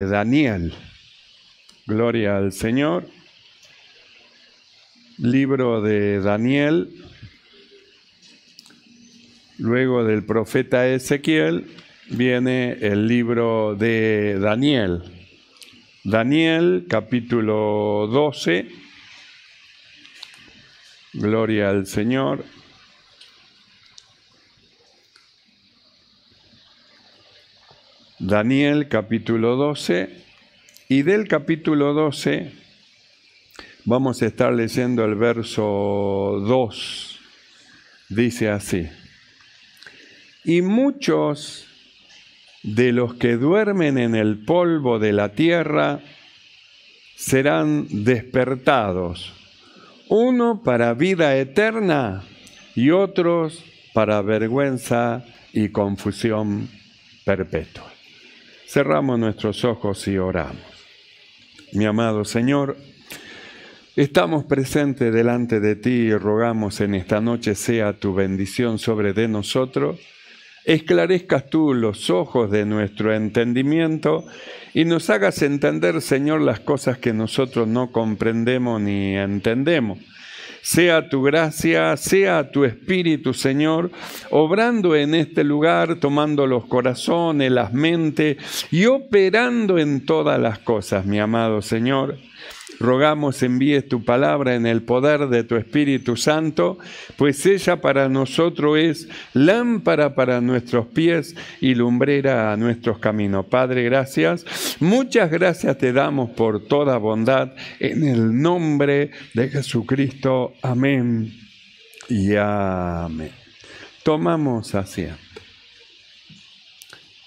Daniel. Gloria al Señor. Libro de Daniel. Luego del profeta Ezequiel viene el libro de Daniel. Daniel capítulo 12. Gloria al Señor. Daniel capítulo 12 y del capítulo 12 vamos a estar leyendo el verso 2. Dice así, y muchos de los que duermen en el polvo de la tierra serán despertados, uno para vida eterna y otros para vergüenza y confusión perpetua. Cerramos nuestros ojos y oramos. Mi amado Señor, estamos presentes delante de ti y rogamos en esta noche sea tu bendición sobre de nosotros. Esclarezcas tú los ojos de nuestro entendimiento y nos hagas entender, Señor, las cosas que nosotros no comprendemos ni entendemos sea tu gracia, sea tu espíritu, Señor, obrando en este lugar, tomando los corazones, las mentes y operando en todas las cosas, mi amado Señor rogamos envíes tu palabra en el poder de tu Espíritu Santo, pues ella para nosotros es lámpara para nuestros pies y lumbrera a nuestros caminos. Padre, gracias. Muchas gracias te damos por toda bondad en el nombre de Jesucristo. Amén y amén. Tomamos asiento.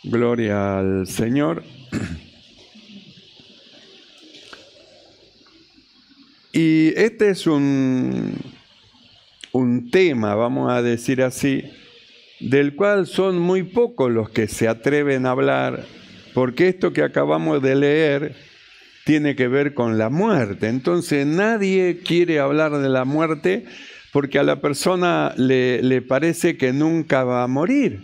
Gloria al Señor. Y este es un, un tema, vamos a decir así, del cual son muy pocos los que se atreven a hablar, porque esto que acabamos de leer tiene que ver con la muerte. Entonces nadie quiere hablar de la muerte porque a la persona le parece que nunca va a morir.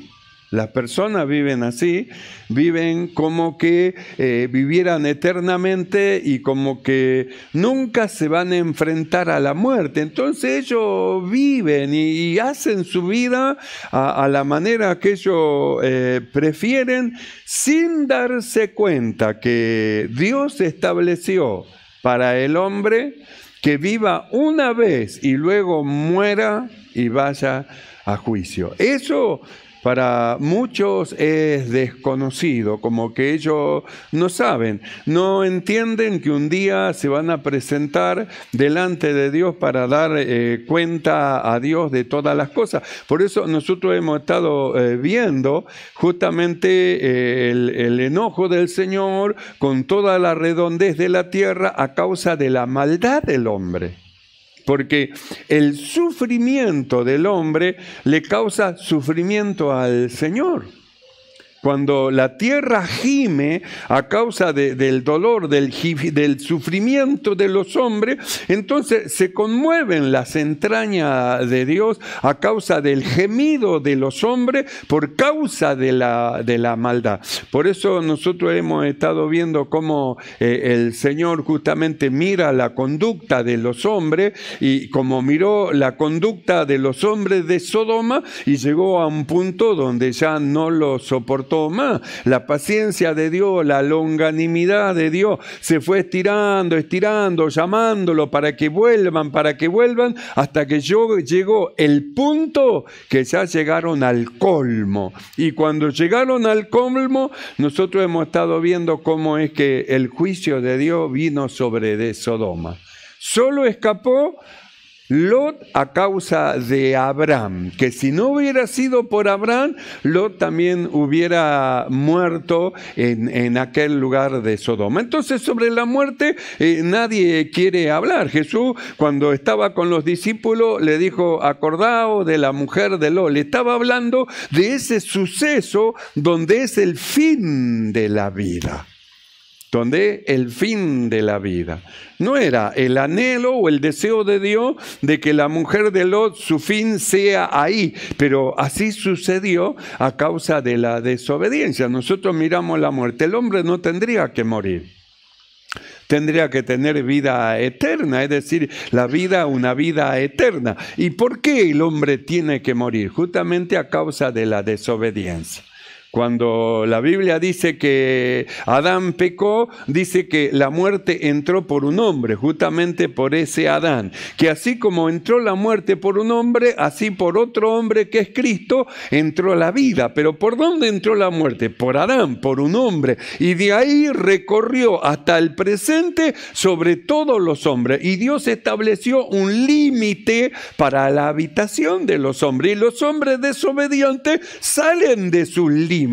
Las personas viven así, viven como que eh, vivieran eternamente y como que nunca se van a enfrentar a la muerte. Entonces ellos viven y, hacen su vida a, la manera que ellos eh, prefieren sin darse cuenta que Dios estableció para el hombre que viva una vez y luego muera y vaya a juicio. Eso para muchos es desconocido, como que ellos no saben, no entienden que un día se van a presentar delante de Dios para dar eh, cuenta a Dios de todas las cosas. Por eso nosotros hemos estado eh, viendo justamente eh, el enojo del Señor con toda la redondez de la tierra a causa de la maldad del hombre porque el sufrimiento del hombre le causa sufrimiento al Señor. Cuando la tierra gime a causa del dolor, del, sufrimiento de los hombres, entonces se conmueven las entrañas de Dios a causa del gemido de los hombres por causa de la, maldad. Por eso nosotros hemos estado viendo cómo eh, el Señor justamente mira la conducta de los hombres y como miró la conducta de los hombres de Sodoma y llegó a un punto donde ya no lo soportó Tomás, la paciencia de Dios, la longanimidad de Dios, se fue estirando, estirando, llamándolo para que vuelvan, para que vuelvan, hasta que llegó el punto que ya llegaron al colmo. Y cuando llegaron al colmo, nosotros hemos estado viendo cómo es que el juicio de Dios vino sobre de Sodoma. Solo escapó Lot a causa de Abraham, que si no hubiera sido por Abraham, Lot también hubiera muerto en, aquel lugar de Sodoma. Entonces sobre la muerte eh, nadie quiere hablar. Jesús cuando estaba con los discípulos le dijo, acordado de la mujer de Lot, le estaba hablando de ese suceso donde es el fin de la vida donde el fin de la vida. No era el anhelo o el deseo de Dios de que la mujer de Lot, su fin sea ahí, pero así sucedió a causa de la desobediencia. Nosotros miramos la muerte, el hombre no tendría que morir. Tendría que tener vida eterna, es decir, la vida, una vida eterna. ¿Y por qué el hombre tiene que morir? Justamente a causa de la desobediencia. Cuando la Biblia dice que Adán pecó, dice que la muerte entró por un hombre, justamente por ese Adán. Que así como entró la muerte por un hombre, así por otro hombre que es Cristo, entró la vida. Pero ¿por dónde entró la muerte? Por Adán, por un hombre. Y de ahí recorrió hasta el presente sobre todos los hombres. Y Dios estableció un límite para la habitación de los hombres. Y los hombres desobedientes salen de su límite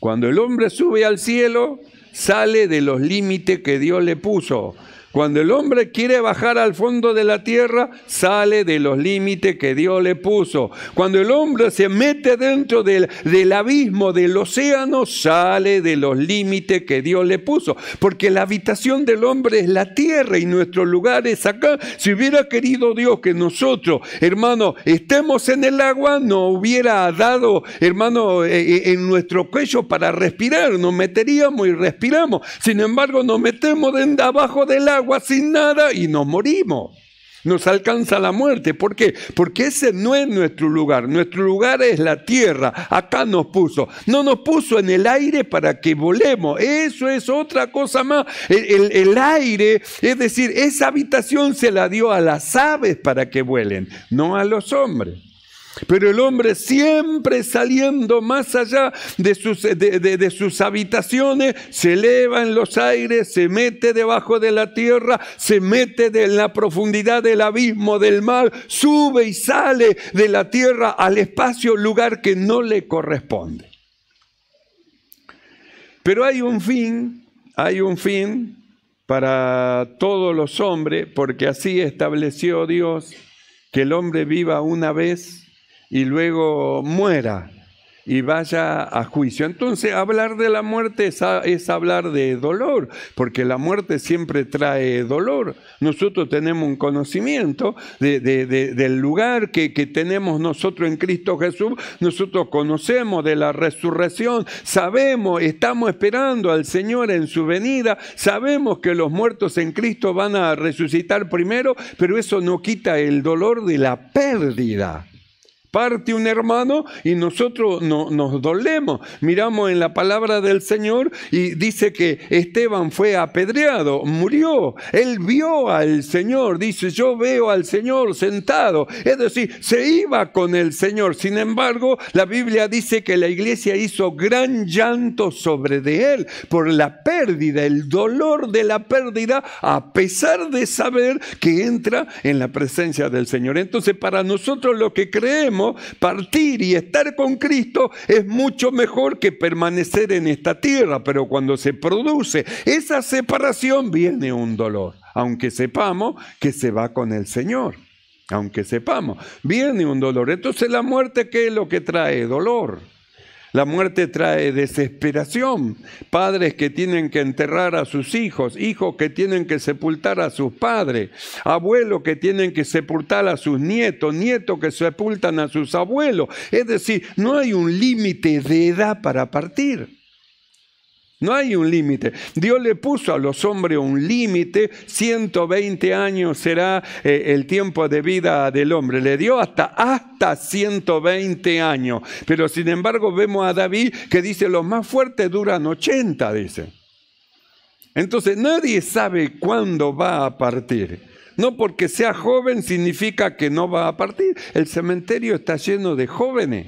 cuando el hombre sube al cielo, sale de los límites que Dios le puso. Cuando el hombre quiere bajar al fondo de la tierra, sale de los límites que Dios le puso. Cuando el hombre se mete dentro del, del abismo, del océano, sale de los límites que Dios le puso. Porque la habitación del hombre es la tierra y nuestro lugar es acá. Si hubiera querido Dios que nosotros, hermano, estemos en el agua, no hubiera dado, hermano, eh, eh, en nuestro cuello para respirar. Nos meteríamos y respiramos. Sin embargo, nos metemos de abajo del agua sin nada y nos morimos. Nos alcanza la muerte. ¿Por qué? Porque ese no es nuestro lugar. Nuestro lugar es la tierra. Acá nos puso. No nos puso en el aire para que volemos. Eso es otra cosa más. El, el aire, es decir, esa habitación se la dio a las aves para que vuelen, no a los hombres. Pero el hombre siempre saliendo más allá de sus, de, sus, habitaciones, se eleva en los aires, se mete debajo de la tierra, se mete en la profundidad del abismo, del mar, sube y sale de la tierra al espacio, lugar que no le corresponde. Pero hay un fin, hay un fin para todos los hombres, porque así estableció Dios que el hombre viva una vez y luego muera y vaya a juicio. Entonces, hablar de la muerte es, hablar de dolor, porque la muerte siempre trae dolor. Nosotros tenemos un conocimiento del lugar que, que tenemos nosotros en Cristo Jesús, nosotros conocemos de la resurrección, sabemos, estamos esperando al Señor en su venida, sabemos que los muertos en Cristo van a resucitar primero, pero eso no quita el dolor de la pérdida parte un hermano y nosotros no, nos dolemos. Miramos en la palabra del Señor y dice que Esteban fue apedreado, murió. Él vio al Señor, dice, yo veo al Señor sentado. Es decir, se iba con el Señor. Sin embargo, la Biblia dice que la iglesia hizo gran llanto sobre de él por la pérdida, el dolor de la pérdida, a pesar de saber que entra en la presencia del Señor. Entonces, para nosotros lo que creemos, partir y estar con Cristo es mucho mejor que permanecer en esta tierra, pero cuando se produce esa separación viene un dolor, aunque sepamos que se va con el Señor, aunque sepamos, viene un dolor. Entonces la muerte, que es lo que trae? Dolor. La muerte trae desesperación. Padres que tienen que enterrar a sus hijos, hijos que tienen que sepultar a sus padres, abuelos que tienen que sepultar a sus nietos, nietos que sepultan a sus abuelos. Es decir, no hay un límite de edad para partir. No hay un límite. Dios le puso a los hombres un límite. 120 años será eh, el tiempo de vida del hombre. Le dio hasta, hasta 120 años. Pero sin embargo vemos a David que dice, los más fuertes duran 80, dice. Entonces nadie sabe cuándo va a partir. No porque sea joven significa que no va a partir. El cementerio está lleno de jóvenes.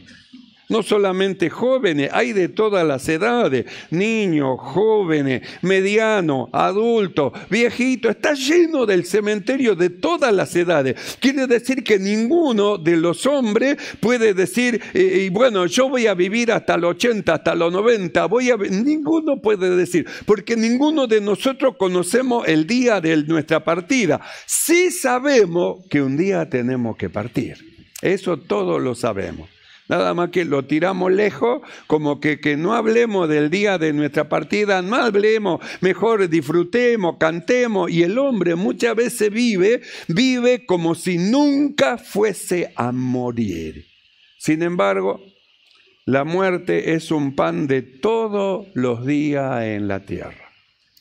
No solamente jóvenes, hay de todas las edades, niños, jóvenes, medianos, adultos, viejitos, está lleno del cementerio de todas las edades. Quiere decir que ninguno de los hombres puede decir, y eh, eh, bueno, yo voy a vivir hasta los 80, hasta los 90, voy a... Ninguno puede decir, porque ninguno de nosotros conocemos el día de nuestra partida. Sí sabemos que un día tenemos que partir. Eso todos lo sabemos. Nada más que lo tiramos lejos, como que, que no hablemos del día de nuestra partida, no hablemos, mejor disfrutemos, cantemos. Y el hombre muchas veces vive, vive como si nunca fuese a morir. Sin embargo, la muerte es un pan de todos los días en la tierra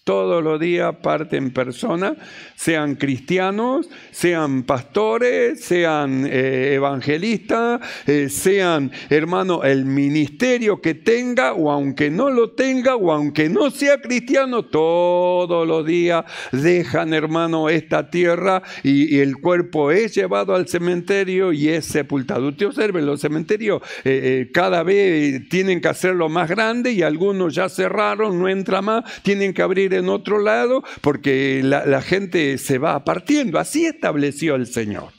todos los días parten persona, sean cristianos, sean pastores, sean eh, evangelistas, eh, sean, hermano, el ministerio que tenga o aunque no lo tenga o aunque no sea cristiano, todos los días dejan, hermano, esta tierra y, el cuerpo es llevado al cementerio y es sepultado. Usted observe, los cementerios eh, cada vez tienen que hacerlo más grande y algunos ya cerraron, no entra más, tienen que abrir en otro lado porque la, gente se va partiendo. Así estableció el Señor.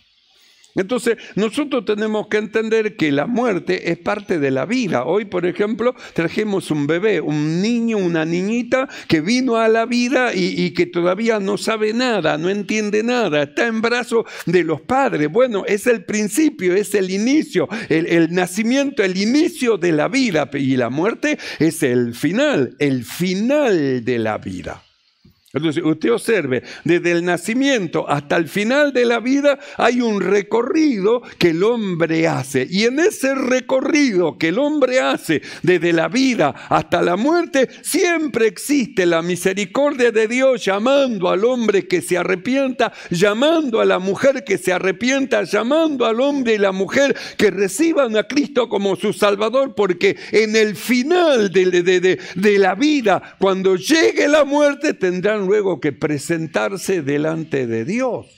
Entonces, nosotros tenemos que entender que la muerte es parte de la vida. Hoy, por ejemplo, trajimos un bebé, un niño, una niñita que vino a la vida y, que todavía no sabe nada, no entiende nada, está en brazos de los padres. Bueno, es el principio, es el inicio, el nacimiento, el inicio de la vida. Y la muerte es el final, el final de la vida. Entonces, usted observe, desde el nacimiento hasta el final de la vida hay un recorrido que el hombre hace. Y en ese recorrido que el hombre hace, desde la vida hasta la muerte, siempre existe la misericordia de Dios llamando al hombre que se arrepienta, llamando a la mujer que se arrepienta, llamando al hombre y la mujer que reciban a Cristo como su Salvador, porque en el final de, de, de la vida, cuando llegue la muerte, tendrán luego que presentarse delante de Dios.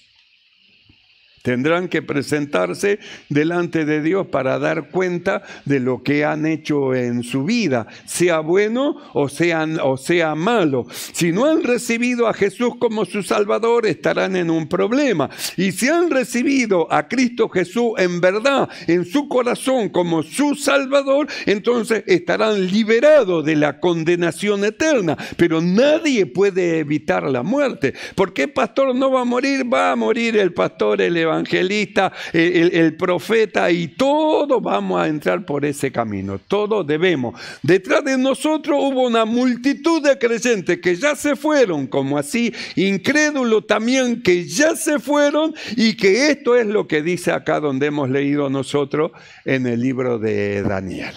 Tendrán que presentarse delante de Dios para dar cuenta de lo que han hecho en su vida, sea bueno o sea, malo. Si no han recibido a Jesús como su Salvador, estarán en un problema. Y si han recibido a Cristo Jesús en verdad, en su corazón como su Salvador, entonces estarán liberados de la condenación eterna. Pero nadie puede evitar la muerte. ¿Por qué pastor no va a morir? Va a morir el pastor elevado evangelista, eh, el, profeta y todos vamos a entrar por ese camino, todos debemos. Detrás de nosotros hubo una multitud de creyentes que ya se fueron, como así, incrédulos también que ya se fueron y que esto es lo que dice acá donde hemos leído nosotros en el libro de Daniel.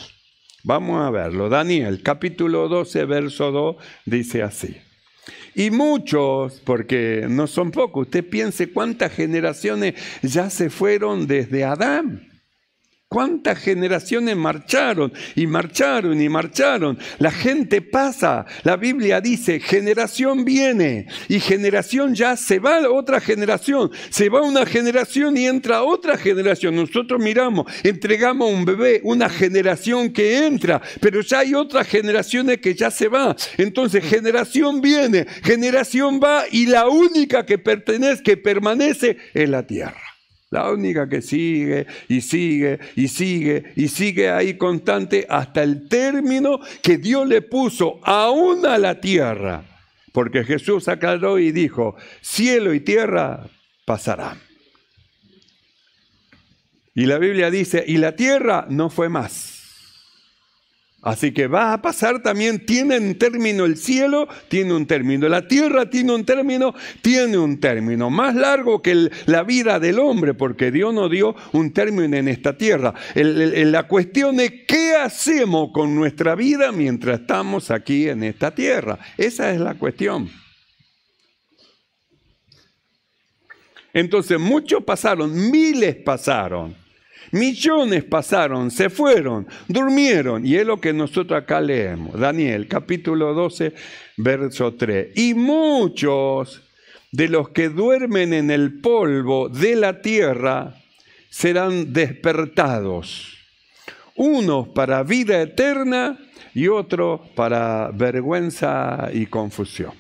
Vamos a verlo. Daniel capítulo 12, verso 2 dice así. Y muchos, porque no son pocos, usted piense cuántas generaciones ya se fueron desde Adán. ¿Cuántas generaciones marcharon y marcharon y marcharon? La gente pasa. La Biblia dice, generación viene y generación ya se va a otra generación. Se va una generación y entra otra generación. Nosotros miramos, entregamos un bebé, una generación que entra, pero ya hay otras generaciones que ya se va. Entonces, generación viene, generación va y la única que pertenece, que permanece es la tierra. La única que sigue y sigue y sigue y sigue ahí constante hasta el término que Dios le puso aún a la tierra. Porque Jesús aclaró y dijo, cielo y tierra pasará. Y la Biblia dice, y la tierra no fue más. Así que va a pasar también, tiene un término el cielo, tiene un término la tierra, tiene un término, tiene un término más largo que la vida del hombre, porque Dios nos dio un término en esta tierra. la cuestión es qué hacemos con nuestra vida mientras estamos aquí en esta tierra. Esa es la cuestión. Entonces muchos pasaron, miles pasaron Millones pasaron, se fueron, durmieron. Y es lo que nosotros acá leemos. Daniel capítulo 12, verso 3. Y muchos de los que duermen en el polvo de la tierra serán despertados. Unos para vida eterna y otros para vergüenza y confusión.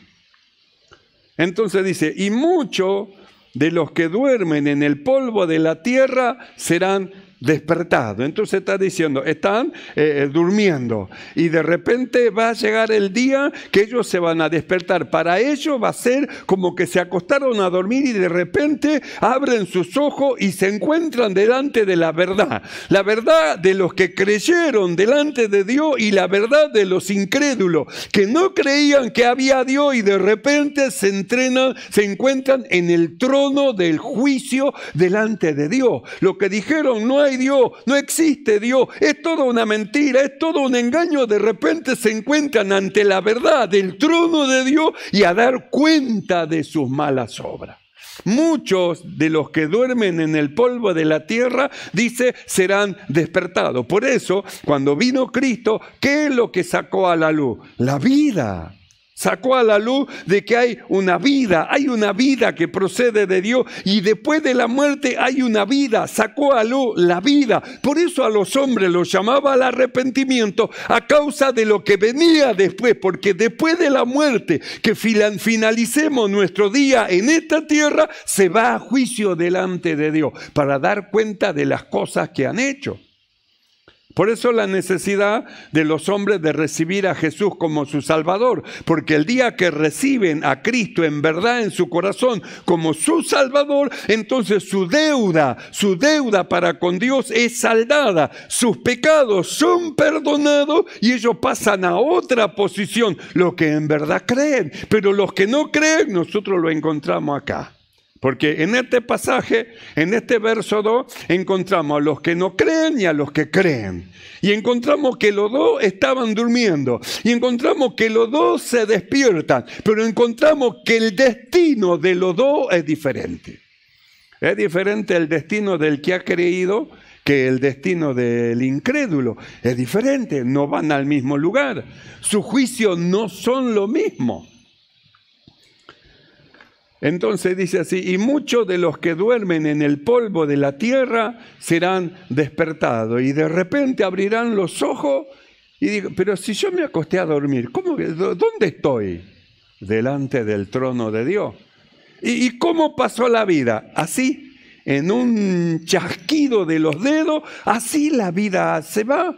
Entonces dice, y muchos de los que duermen en el polvo de la tierra serán despertado. Entonces está diciendo, están eh, eh, durmiendo. Y de repente va a llegar el día que ellos se van a despertar. Para ellos va a ser como que se acostaron a dormir y de repente abren sus ojos y se encuentran delante de la verdad. La verdad de los que creyeron delante de Dios y la verdad de los incrédulos, que no creían que había Dios y de repente se entrenan, se encuentran en el trono del juicio delante de Dios. Lo que dijeron no hay Dios, no existe Dios, es toda una mentira, es todo un engaño, de repente se encuentran ante la verdad del trono de Dios y a dar cuenta de sus malas obras. Muchos de los que duermen en el polvo de la tierra, dice, serán despertados. Por eso, cuando vino Cristo, ¿qué es lo que sacó a la luz? La vida. Sacó a la luz de que hay una vida, hay una vida que procede de Dios y después de la muerte hay una vida. Sacó a luz la vida. Por eso a los hombres los llamaba al arrepentimiento a causa de lo que venía después, porque después de la muerte, que finalicemos nuestro día en esta tierra, se va a juicio delante de Dios para dar cuenta de las cosas que han hecho. Por eso la necesidad de los hombres de recibir a Jesús como su Salvador, porque el día que reciben a Cristo en verdad en su corazón como su Salvador, entonces su deuda, su deuda para con Dios es saldada, sus pecados son perdonados y ellos pasan a otra posición, lo que en verdad creen, pero los que no creen nosotros lo encontramos acá. Porque en este pasaje, en este verso 2, encontramos a los que no creen y a los que creen. Y encontramos que los dos estaban durmiendo. Y encontramos que los dos se despiertan. Pero encontramos que el destino de los dos es diferente. Es diferente el destino del que ha creído que el destino del incrédulo. Es diferente, no van al mismo lugar. Sus juicios no son lo mismo. Entonces dice así, y muchos de los que duermen en el polvo de la tierra serán despertados y de repente abrirán los ojos y digo, pero si yo me acosté a dormir, ¿cómo, ¿dónde estoy? Delante del trono de Dios. ¿Y cómo pasó la vida? Así, en un chasquido de los dedos, así la vida se va.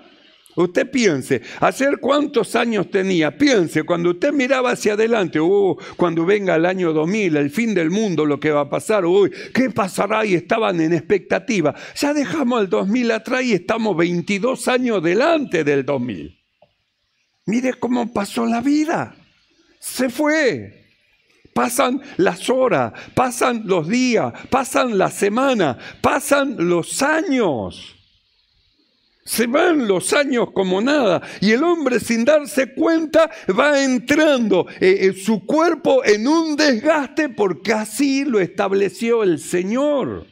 Usted piense, hacer cuántos años tenía, piense, cuando usted miraba hacia adelante, oh, cuando venga el año 2000, el fin del mundo, lo que va a pasar, uy, ¿qué pasará? Y estaban en expectativa. Ya dejamos el 2000 atrás y estamos 22 años delante del 2000. Mire cómo pasó la vida. Se fue. Pasan las horas, pasan los días, pasan la semana, pasan los años. Se van los años como nada y el hombre sin darse cuenta va entrando en eh, eh, su cuerpo en un desgaste porque así lo estableció el Señor.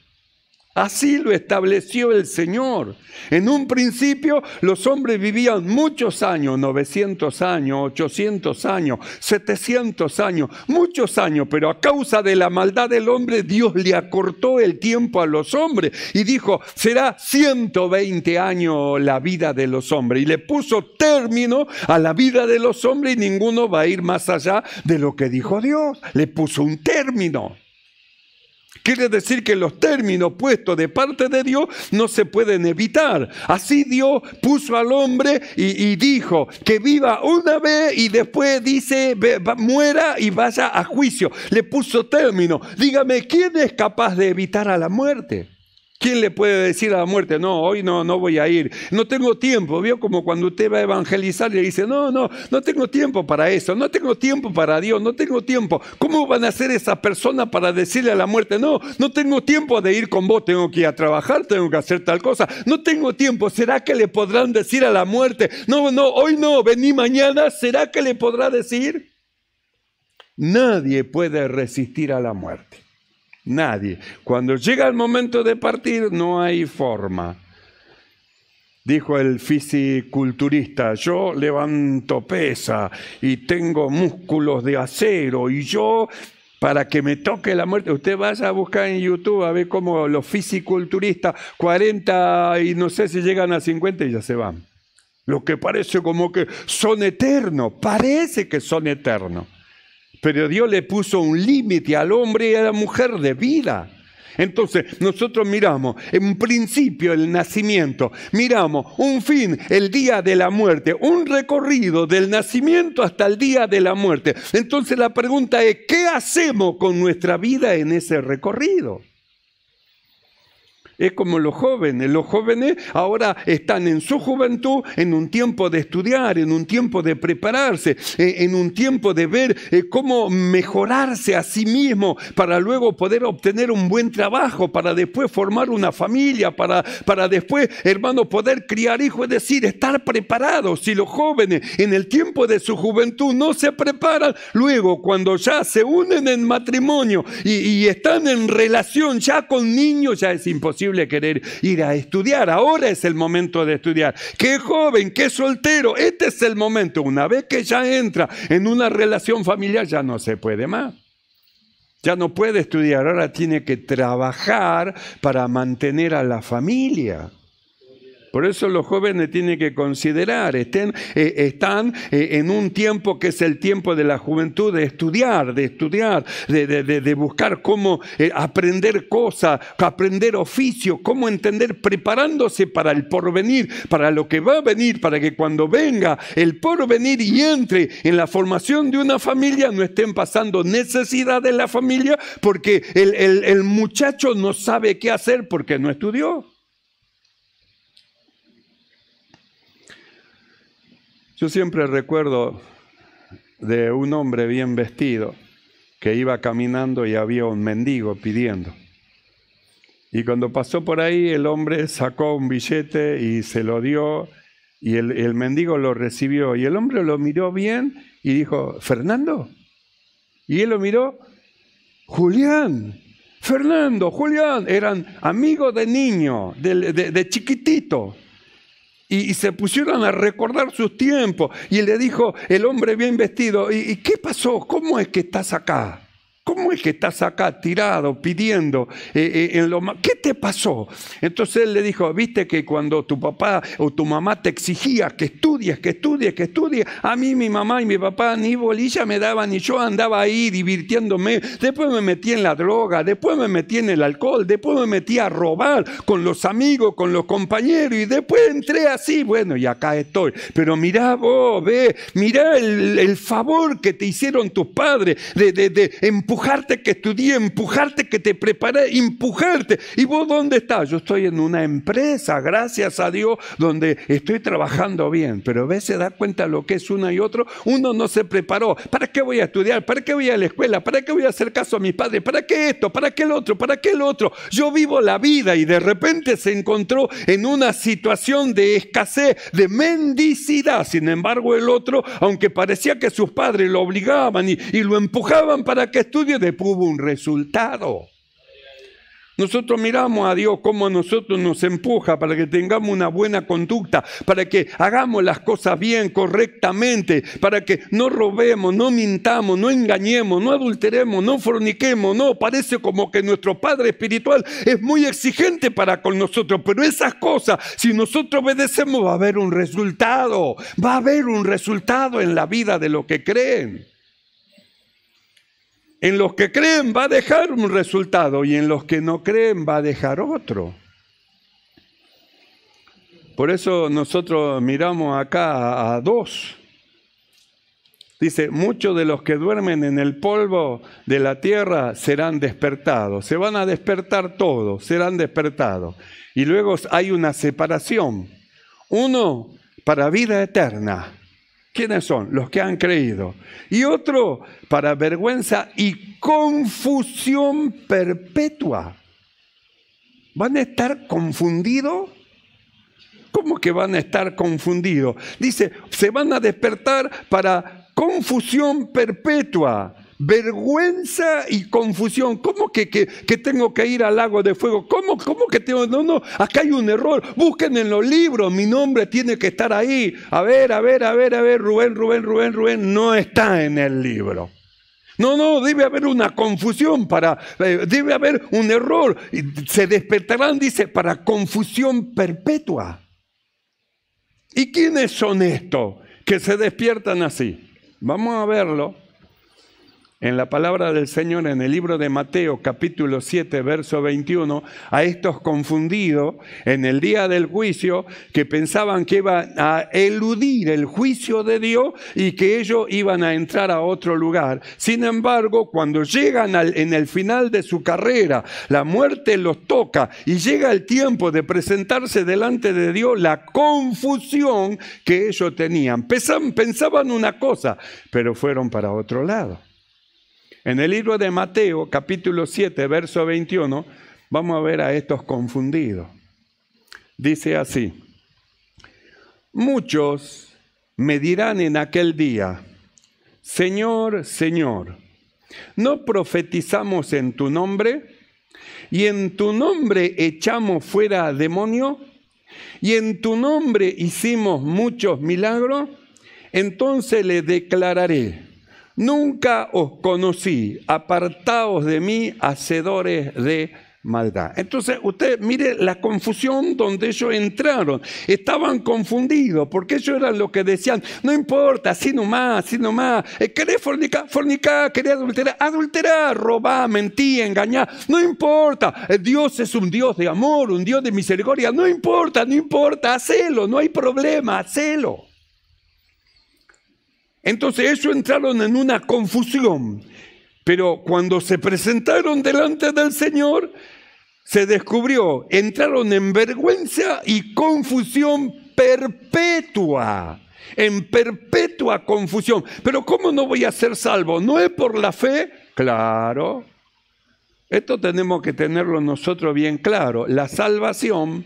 Así lo estableció el Señor. En un principio los hombres vivían muchos años, 900 años, 800 años, 700 años, muchos años, pero a causa de la maldad del hombre Dios le acortó el tiempo a los hombres y dijo, será 120 años la vida de los hombres. Y le puso término a la vida de los hombres y ninguno va a ir más allá de lo que dijo Dios. Le puso un término. Quiere decir que los términos puestos de parte de Dios no se pueden evitar. Así Dios puso al hombre y, dijo que viva una vez y después dice muera y vaya a juicio. Le puso término. Dígame, ¿quién es capaz de evitar a la muerte? ¿Quién le puede decir a la muerte, no, hoy no, no voy a ir? No tengo tiempo. Vio como cuando usted va a evangelizar y le dice, no, no, no tengo tiempo para eso, no tengo tiempo para Dios, no tengo tiempo. ¿Cómo van a ser esas personas para decirle a la muerte, no, no tengo tiempo de ir con vos, tengo que ir a trabajar, tengo que hacer tal cosa, no tengo tiempo? ¿Será que le podrán decir a la muerte, no, no, hoy no, vení mañana? ¿Será que le podrá decir? Nadie puede resistir a la muerte. Nadie. Cuando llega el momento de partir, no hay forma. Dijo el fisiculturista, yo levanto pesa y tengo músculos de acero y yo para que me toque la muerte. Usted vaya a buscar en YouTube a ver cómo los fisiculturistas, 40 y no sé si llegan a 50 y ya se van. Lo que parece como que son eternos, parece que son eternos. Pero Dios le puso un límite al hombre y a la mujer de vida. Entonces, nosotros miramos en principio el nacimiento, miramos un fin, el día de la muerte, un recorrido del nacimiento hasta el día de la muerte. Entonces la pregunta es, ¿qué hacemos con nuestra vida en ese recorrido? Es como los jóvenes. Los jóvenes ahora están en su juventud, en un tiempo de estudiar, en un tiempo de prepararse, eh, en un tiempo de ver eh, cómo mejorarse a sí mismo para luego poder obtener un buen trabajo, para después formar una familia, para, para después, hermano, poder criar hijos. Es decir, estar preparados. Si los jóvenes en el tiempo de su juventud no se preparan, luego cuando ya se unen en matrimonio y están en relación ya con niños, ya es imposible querer ir a estudiar. Ahora es el momento de estudiar. Qué joven, qué soltero. Este es el momento. Una vez que ya entra en una relación familiar, ya no se puede más. Ya no puede estudiar, ahora tiene que trabajar para mantener a la familia. Por eso los jóvenes tienen que considerar, estén, eh, están eh, en un tiempo que es el tiempo de la juventud, de estudiar, de estudiar, de, de, de, buscar cómo eh, aprender cosas, aprender oficio, cómo entender, preparándose para el porvenir, para lo que va a venir, para que cuando venga el porvenir y entre en la formación de una familia, no estén pasando necesidad de la familia porque el, el muchacho no sabe qué hacer porque no estudió. Yo siempre recuerdo de un hombre bien vestido que iba caminando y había un mendigo pidiendo. Y cuando pasó por ahí, el hombre sacó un billete y se lo dio y el, mendigo lo recibió. Y el hombre lo miró bien y dijo, Fernando. Y él lo miró, Julián. Fernando, Julián, eran amigos de niño, de chiquitito y, se pusieron a recordar sus tiempos. Y le dijo el hombre bien vestido, ¿y, ¿y qué pasó? ¿Cómo es que estás acá? ¿Cómo es que estás acá tirado pidiendo eh, eh, en lo ¿Qué te pasó? Entonces él le dijo, viste que cuando tu papá o tu mamá te exigía que estudies, que estudies, que estudies, a mí mi mamá y mi papá ni bolilla me daban y yo andaba ahí divirtiéndome. Después me metí en la droga, después me metí en el alcohol, después me metí a robar con los amigos, con los compañeros y después entré así, bueno, y acá estoy. Pero mirá vos, ve, mirá el, favor que te hicieron tus padres de, de empujar empujarte que estudié, empujarte que te preparé, empujarte. ¿Y vos dónde estás? Yo estoy en una empresa, gracias a Dios, donde estoy trabajando bien. Pero a veces da cuenta lo que es uno y otro. Uno no se preparó. ¿Para qué voy a estudiar? ¿Para qué voy a la escuela? ¿Para qué voy a hacer caso a mis padres? ¿Para qué esto? ¿Para qué el otro? ¿Para qué el otro? Yo vivo la vida y de repente se encontró en una situación de escasez, de mendicidad. Sin embargo, el otro, aunque parecía que sus padres lo obligaban y, lo empujaban para que estudie, estudio un resultado. Nosotros miramos a Dios como a nosotros nos empuja para que tengamos una buena conducta, para que hagamos las cosas bien, correctamente, para que no robemos, no mintamos, no engañemos, no adulteremos, no forniquemos. No, parece como que nuestro Padre Espiritual es muy exigente para con nosotros, pero esas cosas, si nosotros obedecemos, va a haber un resultado, va a haber un resultado en la vida de lo que creen. En los que creen va a dejar un resultado y en los que no creen va a dejar otro. Por eso nosotros miramos acá a dos. Dice, muchos de los que duermen en el polvo de la tierra serán despertados. Se van a despertar todos, serán despertados. Y luego hay una separación. Uno para vida eterna ¿Quiénes son? Los que han creído. Y otro para vergüenza y confusión perpetua. ¿Van a estar confundidos? ¿Cómo que van a estar confundidos? Dice, se van a despertar para confusión perpetua vergüenza y confusión. ¿Cómo que, tengo que ir al lago de fuego? ¿Cómo, ¿Cómo que tengo? No, no, acá hay un error. Busquen en los libros, mi nombre tiene que estar ahí. A ver, a ver, a ver, a ver, Rubén, Rubén, Rubén, Rubén, no está en el libro. No, no, debe haber una confusión para, eh, debe haber un error. Se despertarán, dice, para confusión perpetua. ¿Y quiénes son estos que se despiertan así? Vamos a verlo en la palabra del Señor en el libro de Mateo capítulo 7 verso 21 a estos confundidos en el día del juicio que pensaban que iban a eludir el juicio de Dios y que ellos iban a entrar a otro lugar. Sin embargo, cuando llegan en el final de su carrera, la muerte los toca y llega el tiempo de presentarse delante de Dios, la confusión que ellos tenían. Pensaban una cosa, pero fueron para otro lado. En el libro de Mateo, capítulo 7, verso 21, vamos a ver a estos confundidos. Dice así, muchos me dirán en aquel día, Señor, Señor, ¿no profetizamos en tu nombre? ¿Y en tu nombre echamos fuera demonio? ¿Y en tu nombre hicimos muchos milagros? Entonces le declararé, nunca os conocí, apartaos de mí, hacedores de maldad. Entonces, usted mire la confusión donde ellos entraron. Estaban confundidos porque ellos eran los que decían, no importa, así nomás, así nomás. Eh, ¿Querés fornicar? Fornicar, querés adulterar, adulterar, robar, mentir, engañar. No importa, eh, Dios es un Dios de amor, un Dios de misericordia. No importa, no importa, hacelo, no hay problema, hacelo. Entonces ellos entraron en una confusión, pero cuando se presentaron delante del Señor, se descubrió, entraron en vergüenza y confusión perpetua, en perpetua confusión. Pero ¿cómo no voy a ser salvo? ¿No es por la fe? Claro. Esto tenemos que tenerlo nosotros bien claro. La salvación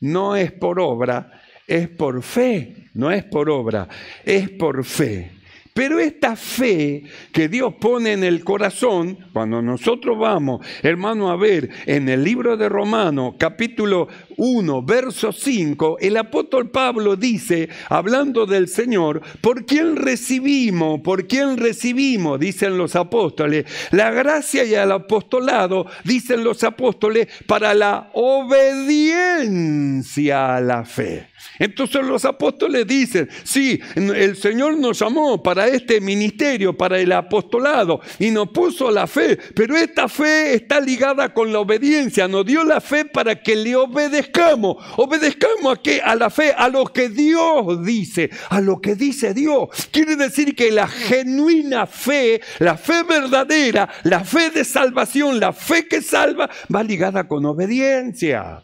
no es por obra, es por fe, no es por obra, es por fe. Pero esta fe que Dios pone en el corazón, cuando nosotros vamos, hermano, a ver en el libro de Romanos, capítulo 1, verso 5, el apóstol Pablo dice, hablando del Señor, ¿por quién recibimos? ¿Por quién recibimos? Dicen los apóstoles. La gracia y el apostolado, dicen los apóstoles, para la obediencia a la fe. Entonces los apóstoles dicen, sí, el Señor nos llamó para este ministerio, para el apostolado, y nos puso la fe, pero esta fe está ligada con la obediencia, nos dio la fe para que le obedezcamos obedezcamos. ¿Obedezcamos a qué? A la fe, a lo que Dios dice, a lo que dice Dios. Quiere decir que la genuina fe, la fe verdadera, la fe de salvación, la fe que salva, va ligada con obediencia.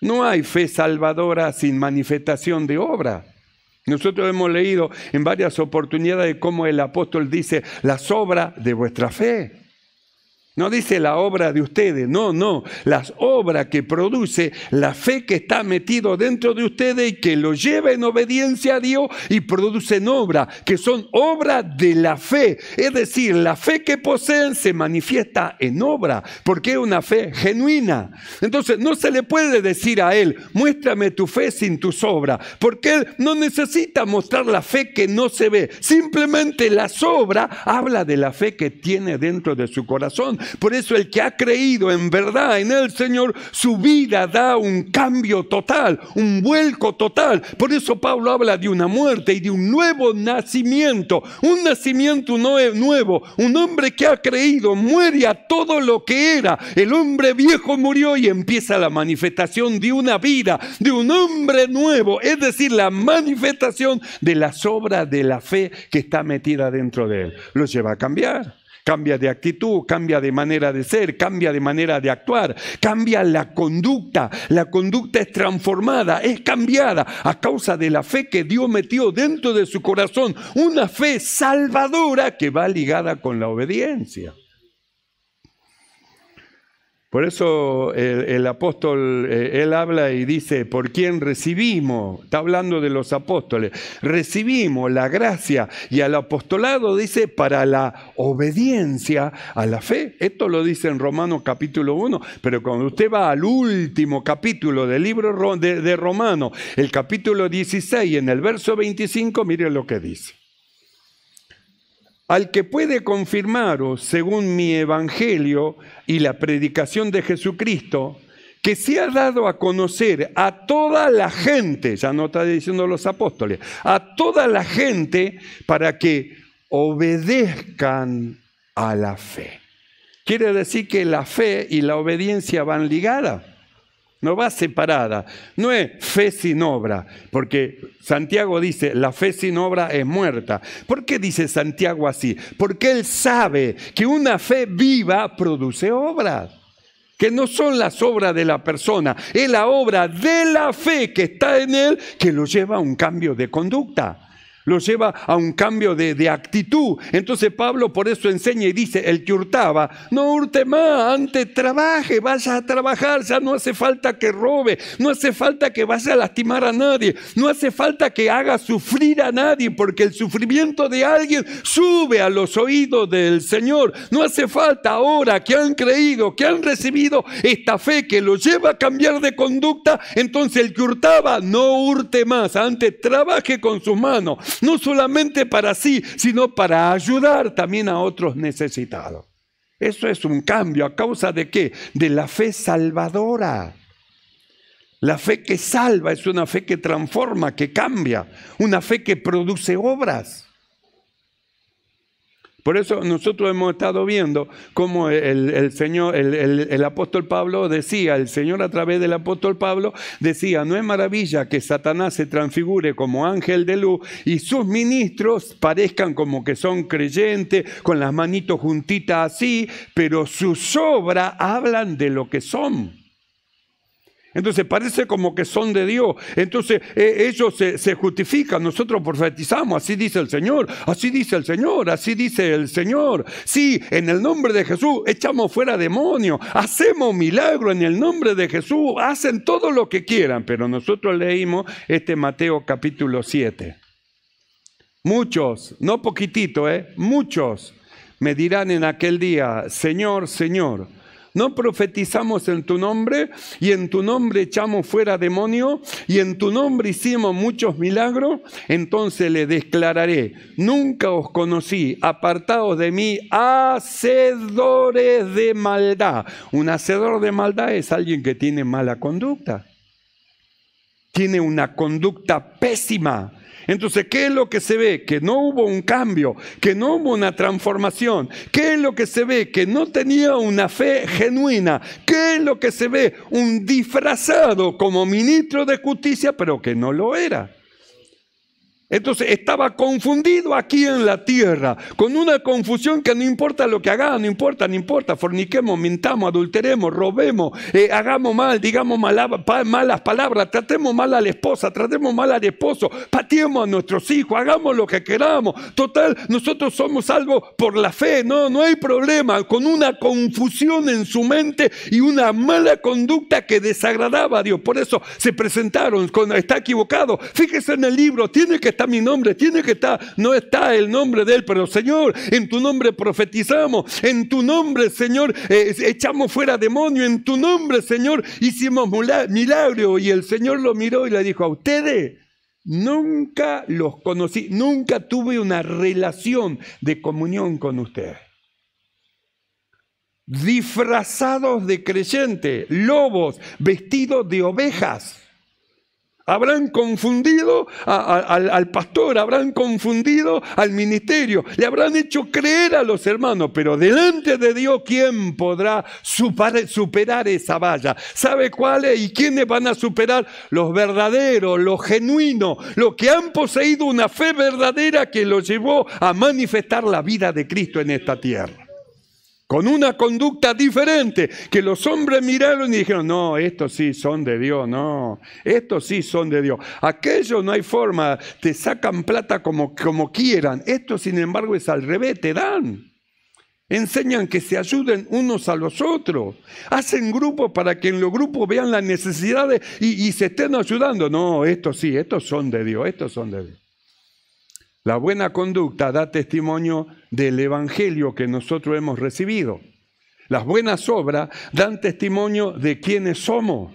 No hay fe salvadora sin manifestación de obra. Nosotros hemos leído en varias oportunidades cómo el apóstol dice las obras de vuestra fe. No dice la obra de ustedes, no, no, las obras que produce la fe que está metido dentro de ustedes y que lo lleva en obediencia a Dios y producen obra... que son obras de la fe. Es decir, la fe que poseen se manifiesta en obra, porque es una fe genuina. Entonces, no se le puede decir a él, muéstrame tu fe sin tus obras, porque él no necesita mostrar la fe que no se ve, simplemente la obras habla de la fe que tiene dentro de su corazón por eso el que ha creído en verdad en el Señor, su vida da un cambio total, un vuelco total. Por eso Pablo habla de una muerte y de un nuevo nacimiento. Un nacimiento nuevo. Un hombre que ha creído muere a todo lo que era. El hombre viejo murió y empieza la manifestación de una vida, de un hombre nuevo. Es decir, la manifestación de las obras de la fe que está metida dentro de él. Lo lleva a cambiar. Cambia de actitud, cambia de manera de ser, cambia de manera de actuar, cambia la conducta. La conducta es transformada, es cambiada a causa de la fe que Dios metió dentro de su corazón. Una fe salvadora que va ligada con la obediencia. Por eso el, apóstol, eh, él habla y dice, ¿por quién recibimos? Está hablando de los apóstoles. Recibimos la gracia y al apostolado dice para la obediencia a la fe. Esto lo dice en Romanos capítulo 1, pero cuando usted va al último capítulo del libro de, de Romanos, el capítulo 16, en el verso 25, mire lo que dice al que puede confirmaros, según mi evangelio y la predicación de Jesucristo, que se ha dado a conocer a toda la gente, ya no está diciendo los apóstoles, a toda la gente para que obedezcan a la fe. Quiere decir que la fe y la obediencia van ligadas. No va separada. No es fe sin obra, porque Santiago dice, la fe sin obra es muerta. ¿Por qué dice Santiago así? Porque él sabe que una fe viva produce obras, que no son las obras de la persona, es la obra de la fe que está en él que lo lleva a un cambio de conducta lo lleva a un cambio de, actitud. Entonces Pablo por eso enseña y dice, el que hurtaba, no hurte más, antes trabaje, vaya a trabajar, ya no hace falta que robe, no hace falta que vaya a lastimar a nadie, no hace falta que haga sufrir a nadie, porque el sufrimiento de alguien sube a los oídos del Señor. No hace falta ahora que han creído, que han recibido esta fe que lo lleva a cambiar de conducta, entonces el que hurtaba no hurte más, antes trabaje con sus manos no solamente para sí, sino para ayudar también a otros necesitados. Eso es un cambio a causa de qué? De la fe salvadora. La fe que salva es una fe que transforma, que cambia, una fe que produce obras. Por eso nosotros hemos estado viendo cómo el, Señor, el, el, apóstol Pablo decía, el Señor a través del apóstol Pablo decía, no es maravilla que Satanás se transfigure como ángel de luz y sus ministros parezcan como que son creyentes, con las manitos juntitas así, pero sus obras hablan de lo que son. Entonces parece como que son de Dios. Entonces e, ellos se, justifican, nosotros profetizamos, así dice el Señor, así dice el Señor, así dice el Señor. Sí, en el nombre de Jesús echamos fuera demonios, hacemos milagro en el nombre de Jesús, hacen todo lo que quieran, pero nosotros leímos este Mateo capítulo 7. Muchos, no poquitito, eh, muchos me dirán en aquel día, Señor, Señor no profetizamos en tu nombre y en tu nombre echamos fuera demonio y en tu nombre hicimos muchos milagros, entonces le declararé, nunca os conocí, apartados de mí, hacedores de maldad. Un hacedor de maldad es alguien que tiene mala conducta, tiene una conducta pésima entonces, ¿qué es lo que se ve? Que no hubo un cambio, que no hubo una transformación. ¿Qué es lo que se ve? Que no tenía una fe genuina. ¿Qué es lo que se ve? Un disfrazado como ministro de justicia, pero que no lo era. Entonces estaba confundido aquí en la tierra, con una confusión que no importa lo que haga, no importa, no importa, forniquemos, mintamos, adulteremos, robemos, eh, hagamos mal, digamos malas palabras, tratemos mal a la esposa, tratemos mal al esposo, pateemos a nuestros hijos, hagamos lo que queramos. Total, nosotros somos salvos por la fe, no, no hay problema, con una confusión en su mente y una mala conducta que desagradaba a Dios. Por eso se presentaron, está equivocado. Fíjese en el libro, tiene que está mi nombre, tiene que estar, no está el nombre de él, pero Señor, en tu nombre profetizamos, en tu nombre, Señor, eh, echamos fuera demonio, en tu nombre, Señor, hicimos milagro. Y el Señor lo miró y le dijo, a ustedes nunca los conocí, nunca tuve una relación de comunión con ustedes disfrazados de creyentes, lobos, vestidos de ovejas. Habrán confundido al, pastor, habrán confundido al ministerio, le habrán hecho creer a los hermanos, pero delante de Dios, ¿quién podrá superar, superar esa valla? ¿Sabe cuál ¿Y quiénes van a superar? Los verdaderos, los genuinos, los que han poseído una fe verdadera que los llevó a manifestar la vida de Cristo en esta tierra con una conducta diferente, que los hombres miraron y dijeron, no, estos sí son de Dios, no, estos sí son de Dios. Aquellos no hay forma, te sacan plata como, como quieran, esto sin embargo es al revés, te dan. Enseñan que se ayuden unos a los otros. Hacen grupos para que en los grupos vean las necesidades y, y se estén ayudando. No, estos sí, estos son de Dios, estos son de Dios. La buena conducta da testimonio del Evangelio que nosotros hemos recibido. Las buenas obras dan testimonio de quiénes somos,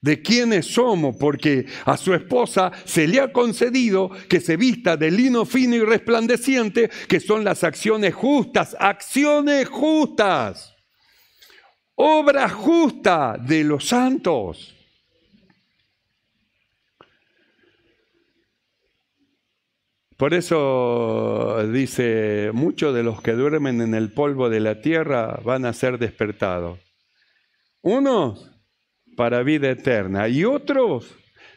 de quiénes somos, porque a su esposa se le ha concedido que se vista de lino fino y resplandeciente, que son las acciones justas, acciones justas, obra justa de los santos. Por eso dice, muchos de los que duermen en el polvo de la tierra van a ser despertados. Unos para vida eterna y otros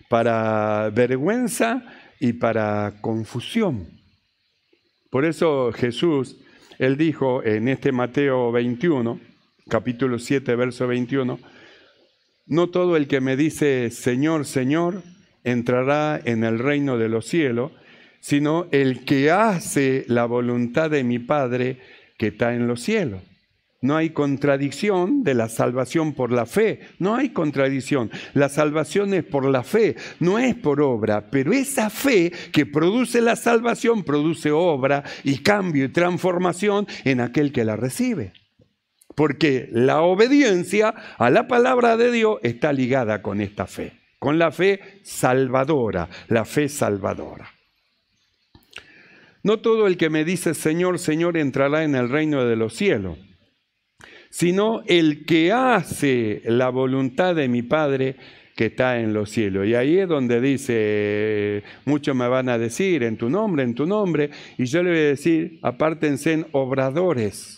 para vergüenza y para confusión. Por eso Jesús, él dijo en este Mateo 21, capítulo 7, verso 21, no todo el que me dice, Señor, Señor, entrará en el reino de los cielos, sino el que hace la voluntad de mi Padre que está en los cielos. No hay contradicción de la salvación por la fe, no hay contradicción. La salvación es por la fe, no es por obra, pero esa fe que produce la salvación produce obra y cambio y transformación en aquel que la recibe. Porque la obediencia a la palabra de Dios está ligada con esta fe, con la fe salvadora, la fe salvadora. No todo el que me dice Señor, Señor entrará en el reino de los cielos, sino el que hace la voluntad de mi Padre que está en los cielos. Y ahí es donde dice, muchos me van a decir, en tu nombre, en tu nombre, y yo le voy a decir, apártense en obradores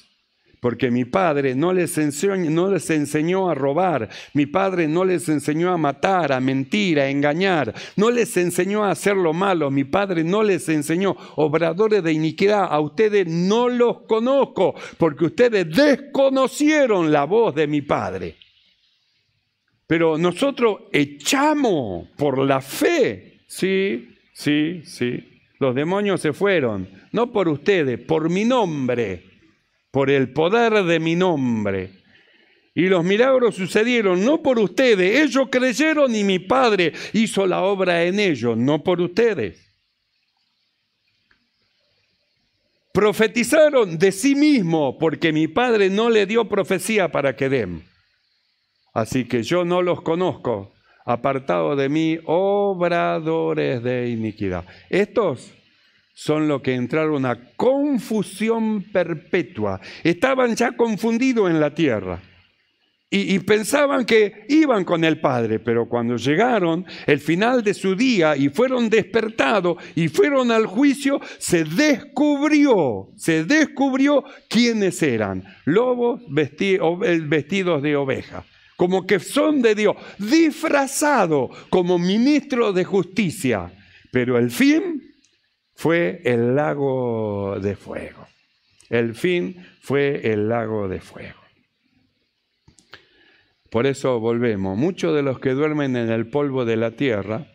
porque mi padre no les, enseñó, no les enseñó a robar, mi padre no les enseñó a matar, a mentir, a engañar, no les enseñó a hacer lo malo, mi padre no les enseñó, obradores de iniquidad, a ustedes no los conozco, porque ustedes desconocieron la voz de mi padre. Pero nosotros echamos por la fe, sí, sí, sí, los demonios se fueron, no por ustedes, por mi nombre por el poder de mi nombre. Y los milagros sucedieron no por ustedes, ellos creyeron y mi Padre hizo la obra en ellos, no por ustedes. Profetizaron de sí mismo porque mi Padre no le dio profecía para que den. Así que yo no los conozco, apartado de mí, obradores de iniquidad. Estos son los que entraron a confusión perpetua. Estaban ya confundidos en la tierra. Y, pensaban que iban con el Padre, pero cuando llegaron el final de su día y fueron despertados y fueron al juicio, se descubrió, se descubrió quiénes eran, lobos eh, vestidos de oveja, como que son de Dios, disfrazados como ministros de justicia. Pero el fin fue el lago de fuego. El fin fue el lago de fuego. Por eso volvemos. Muchos de los que duermen en el polvo de la tierra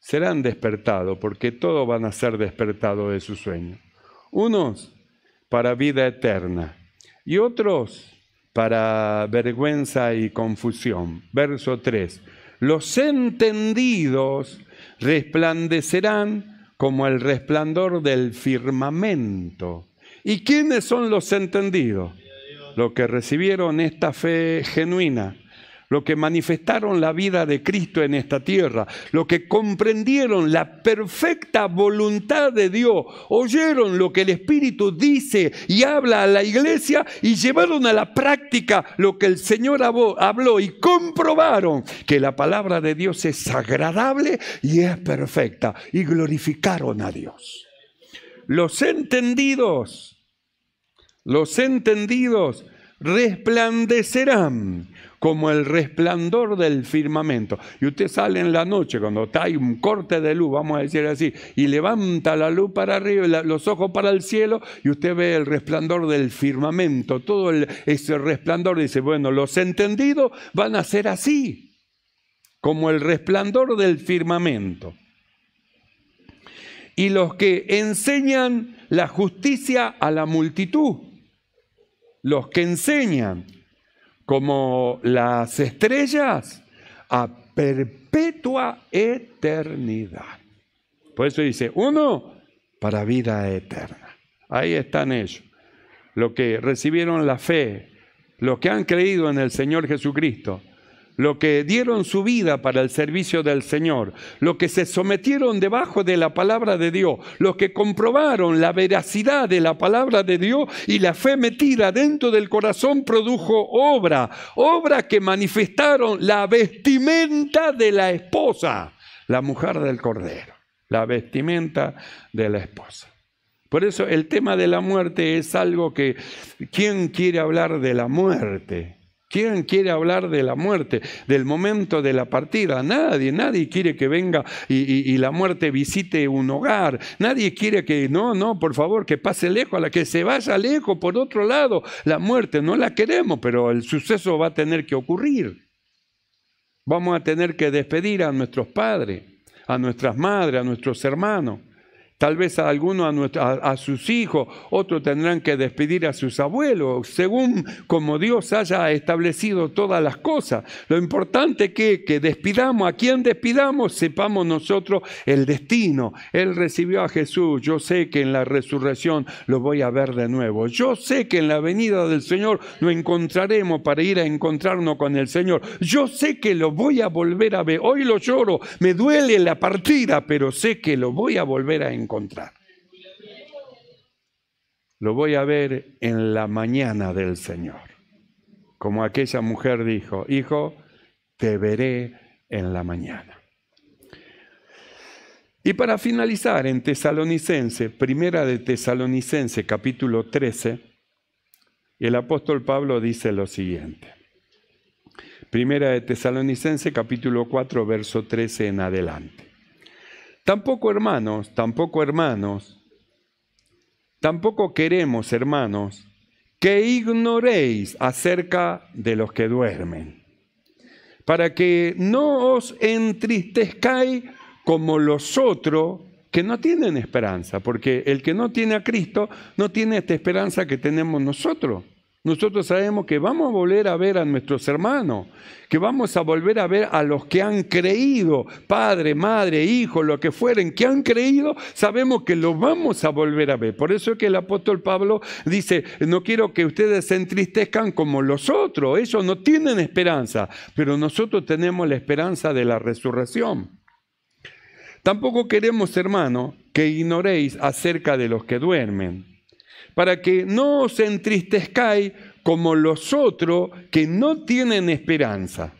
serán despertados, porque todos van a ser despertados de su sueño. Unos para vida eterna y otros para vergüenza y confusión. Verso 3. Los entendidos resplandecerán como el resplandor del firmamento. ¿Y quiénes son los entendidos? Los que recibieron esta fe genuina lo que manifestaron la vida de Cristo en esta tierra, lo que comprendieron la perfecta voluntad de Dios, oyeron lo que el Espíritu dice y habla a la iglesia y llevaron a la práctica lo que el Señor habló y comprobaron que la palabra de Dios es agradable y es perfecta y glorificaron a Dios. Los entendidos, los entendidos resplandecerán como el resplandor del firmamento. Y usted sale en la noche, cuando está, hay un corte de luz, vamos a decir así, y levanta la luz para arriba, los ojos para el cielo, y usted ve el resplandor del firmamento, todo ese resplandor, dice, bueno, los entendidos van a ser así, como el resplandor del firmamento. Y los que enseñan la justicia a la multitud, los que enseñan, como las estrellas a perpetua eternidad. Por eso dice, uno para vida eterna. Ahí están ellos, los que recibieron la fe, los que han creído en el Señor Jesucristo lo que dieron su vida para el servicio del Señor, lo que se sometieron debajo de la palabra de Dios, los que comprobaron la veracidad de la palabra de Dios y la fe metida dentro del corazón produjo obra, obra que manifestaron la vestimenta de la esposa, la mujer del Cordero, la vestimenta de la esposa. Por eso el tema de la muerte es algo que, ¿quién quiere hablar de la muerte? ¿Quién quiere hablar de la muerte, del momento de la partida? Nadie, nadie quiere que venga y, la muerte visite un hogar. Nadie quiere que, no, no, por favor, que pase lejos, a la que se vaya lejos, por otro lado. La muerte no la queremos, pero el suceso va a tener que ocurrir. Vamos a tener que despedir a nuestros padres, a nuestras madres, a nuestros hermanos tal vez a algunos a, sus hijos, otros tendrán que despedir a sus abuelos, según como Dios haya establecido todas las cosas. Lo importante es que, que despidamos, a quien despidamos, sepamos nosotros el destino. Él recibió a Jesús, yo sé que en la resurrección lo voy a ver de nuevo. Yo sé que en la venida del Señor lo encontraremos para ir a encontrarnos con el Señor. Yo sé que lo voy a volver a ver. Hoy lo lloro, me duele la partida, pero sé que lo voy a volver a encontrar lo voy a ver en la mañana del Señor. Como aquella mujer dijo, hijo, te veré en la mañana. Y para finalizar, en Tesalonicense, primera de Tesalonicense, capítulo 13, el apóstol Pablo dice lo siguiente. Primera de Tesalonicense, capítulo 4, verso 13 en adelante. Tampoco hermanos, tampoco hermanos, tampoco queremos hermanos que ignoréis acerca de los que duermen, para que no os entristezcáis como los otros que no tienen esperanza, porque el que no tiene a Cristo no tiene esta esperanza que tenemos nosotros nosotros sabemos que vamos a volver a ver a nuestros hermanos, que vamos a volver a ver a los que han creído, padre, madre, hijo, lo que fueren, que han creído, sabemos que los vamos a volver a ver. Por eso es que el apóstol Pablo dice, no quiero que ustedes se entristezcan como los otros, ellos no tienen esperanza, pero nosotros tenemos la esperanza de la resurrección. Tampoco queremos, hermano, que ignoréis acerca de los que duermen para que no os entristezcáis como los otros que no tienen esperanza.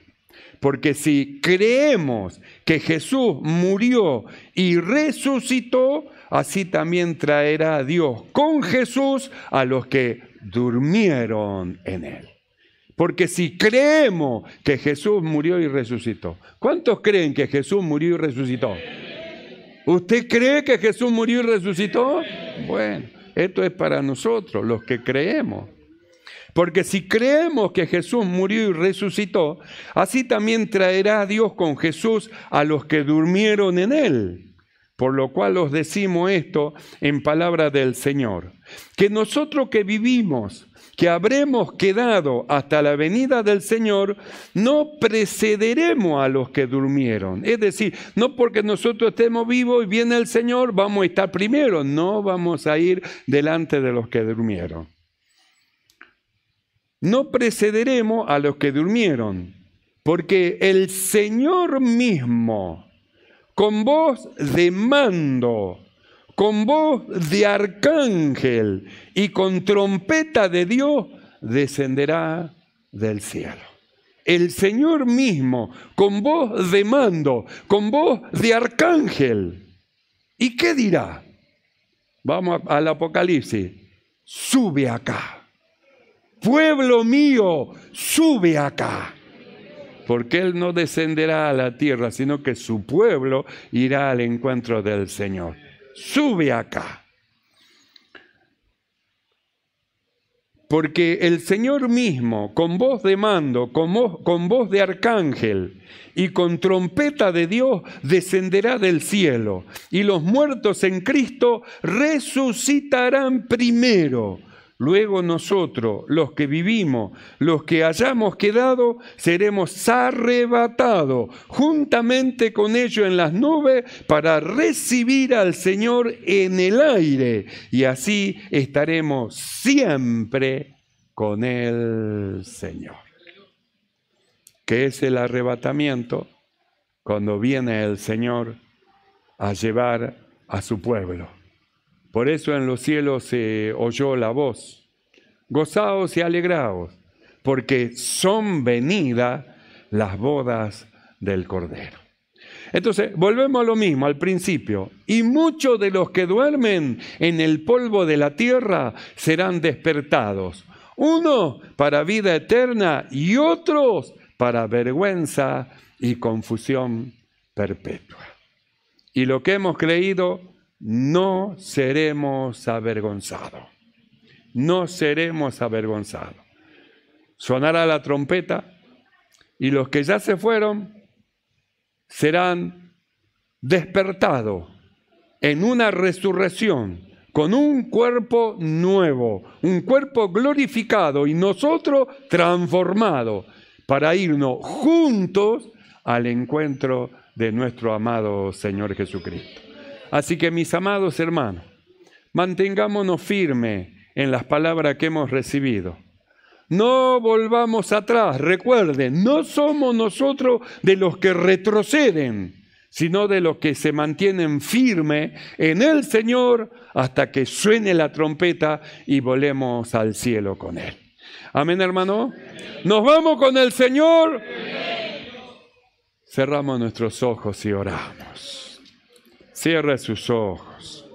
Porque si creemos que Jesús murió y resucitó, así también traerá Dios con Jesús a los que durmieron en él. Porque si creemos que Jesús murió y resucitó, ¿cuántos creen que Jesús murió y resucitó? ¿Usted cree que Jesús murió y resucitó? Bueno, esto es para nosotros, los que creemos. Porque si creemos que Jesús murió y resucitó, así también traerá Dios con Jesús a los que durmieron en él. Por lo cual os decimos esto en palabra del Señor, que nosotros que vivimos, que habremos quedado hasta la venida del Señor, no precederemos a los que durmieron. Es decir, no porque nosotros estemos vivos y viene el Señor, vamos a estar primero, no vamos a ir delante de los que durmieron. No precederemos a los que durmieron, porque el Señor mismo, con voz de mando, con voz de arcángel y con trompeta de Dios descenderá del cielo. El Señor mismo, con voz de mando, con voz de arcángel. ¿Y qué dirá? Vamos al Apocalipsis. Sube acá. Pueblo mío, sube acá porque Él no descenderá a la tierra, sino que su pueblo irá al encuentro del Señor sube acá. Porque el Señor mismo, con voz de mando, con voz, con voz, de arcángel y con trompeta de Dios, descenderá del cielo. Y los muertos en Cristo resucitarán primero. Luego nosotros, los que vivimos, los que hayamos quedado, seremos arrebatados juntamente con ellos en las nubes para recibir al Señor en el aire. Y así estaremos siempre con el Señor. Que es el arrebatamiento cuando viene el Señor a llevar a su pueblo por eso en los cielos se oyó la voz. Gozaos y alegraos, porque son venidas las bodas del Cordero. Entonces, volvemos a lo mismo, al principio. Y muchos de los que duermen en el polvo de la tierra serán despertados. Uno para vida eterna y otros para vergüenza y confusión perpetua. Y lo que hemos creído no seremos avergonzados. No seremos avergonzados. Sonará la trompeta y los que ya se fueron serán despertados en una resurrección con un cuerpo nuevo, un cuerpo glorificado y nosotros transformados para irnos juntos al encuentro de nuestro amado Señor Jesucristo. Así que mis amados hermanos, mantengámonos firmes en las palabras que hemos recibido. No volvamos atrás, recuerden, no somos nosotros de los que retroceden, sino de los que se mantienen firmes en el Señor hasta que suene la trompeta y volemos al cielo con Él. Amén, hermano. Nos vamos con el Señor. Cerramos nuestros ojos y oramos. Cierre sus ojos.